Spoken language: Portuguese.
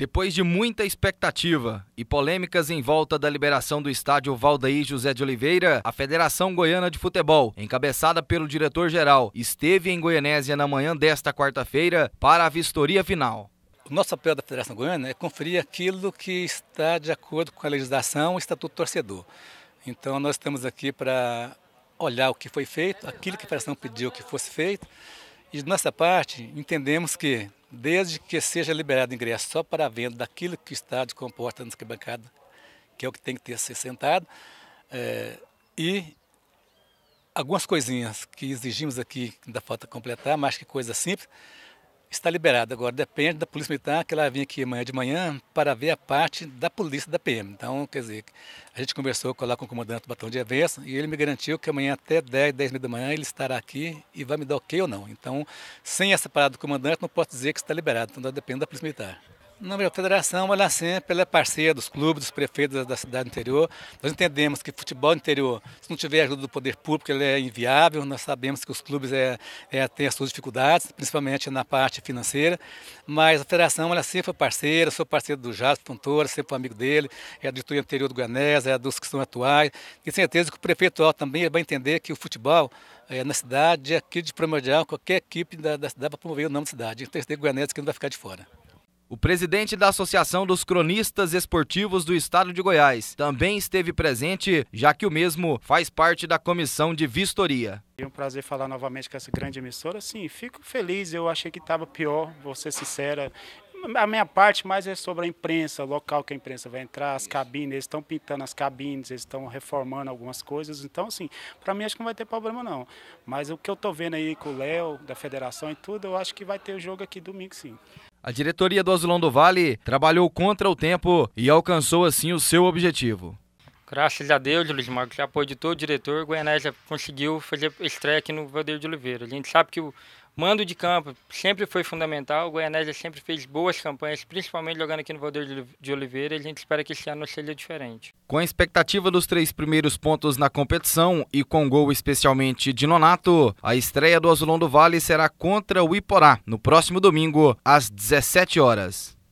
Depois de muita expectativa e polêmicas em volta da liberação do estádio Valdaí José de Oliveira, a Federação Goiana de Futebol, encabeçada pelo diretor-geral, esteve em Goianésia na manhã desta quarta-feira para a vistoria final. O nosso papel da Federação Goiana é conferir aquilo que está de acordo com a legislação e o Estatuto Torcedor. Então, nós estamos aqui para olhar o que foi feito, aquilo que a Federação pediu que fosse feito e de nossa parte, entendemos que, desde que seja liberado ingresso só para a venda daquilo que o Estado comporta na bancada, que é o que tem que ter a ser sentado, é, eh, e algumas coisinhas que exigimos aqui, ainda falta completar, mas que coisa simples, está liberado. Agora depende da Polícia Militar que ela vem aqui amanhã de manhã para ver a parte da polícia da PM. Então, quer dizer, a gente conversou com, lá com o comandante do batalhão de eventos e ele me garantiu que amanhã até 10, 10 da manhã ele estará aqui e vai me dar ok ou não. Então, sem essa parada do comandante, não posso dizer que está liberado. Então, depende da Polícia Militar. Não, a federação ela sempre ela é parceira dos clubes, dos prefeitos da cidade interior. Nós entendemos que futebol interior, se não tiver ajuda do poder público, ele é inviável. Nós sabemos que os clubes é, é, têm as suas dificuldades, principalmente na parte financeira. Mas a federação ela sempre foi parceira, sou parceiro do Jasper Fontoura, sempre foi amigo dele, é a diretoria anterior do Guanés, é dos que são atuais. E certeza que o prefeito também vai entender que o futebol é, na cidade é aqui de primordial, qualquer equipe da, da cidade para promover o nome da cidade. Então, o Guanés é que não vai ficar de fora. O presidente da Associação dos Cronistas Esportivos do Estado de Goiás também esteve presente, já que o mesmo faz parte da comissão de vistoria. É um prazer falar novamente com essa grande emissora. Sim, fico feliz. Eu achei que estava pior, vou ser sincera. A minha parte mais é sobre a imprensa, o local que a imprensa vai entrar, as cabines, eles estão pintando as cabines, eles estão reformando algumas coisas. Então, assim, para mim acho que não vai ter problema não. Mas o que eu estou vendo aí com o Léo, da federação e tudo, eu acho que vai ter o jogo aqui domingo sim. A diretoria do Azulão do Vale trabalhou contra o tempo e alcançou assim o seu objetivo. Graças a Deus, Luiz Marcos, apoio de todo o diretor, Goianésia conseguiu fazer estreia aqui no Valdeiro de Oliveira. A gente sabe que o Mando de campo sempre foi fundamental. O Goianésia sempre fez boas campanhas, principalmente jogando aqui no Valdeiro de Oliveira. a gente espera que esse ano seja diferente. Com a expectativa dos três primeiros pontos na competição e com gol especialmente de Nonato, a estreia do Azulão do Vale será contra o Iporá no próximo domingo às 17 horas.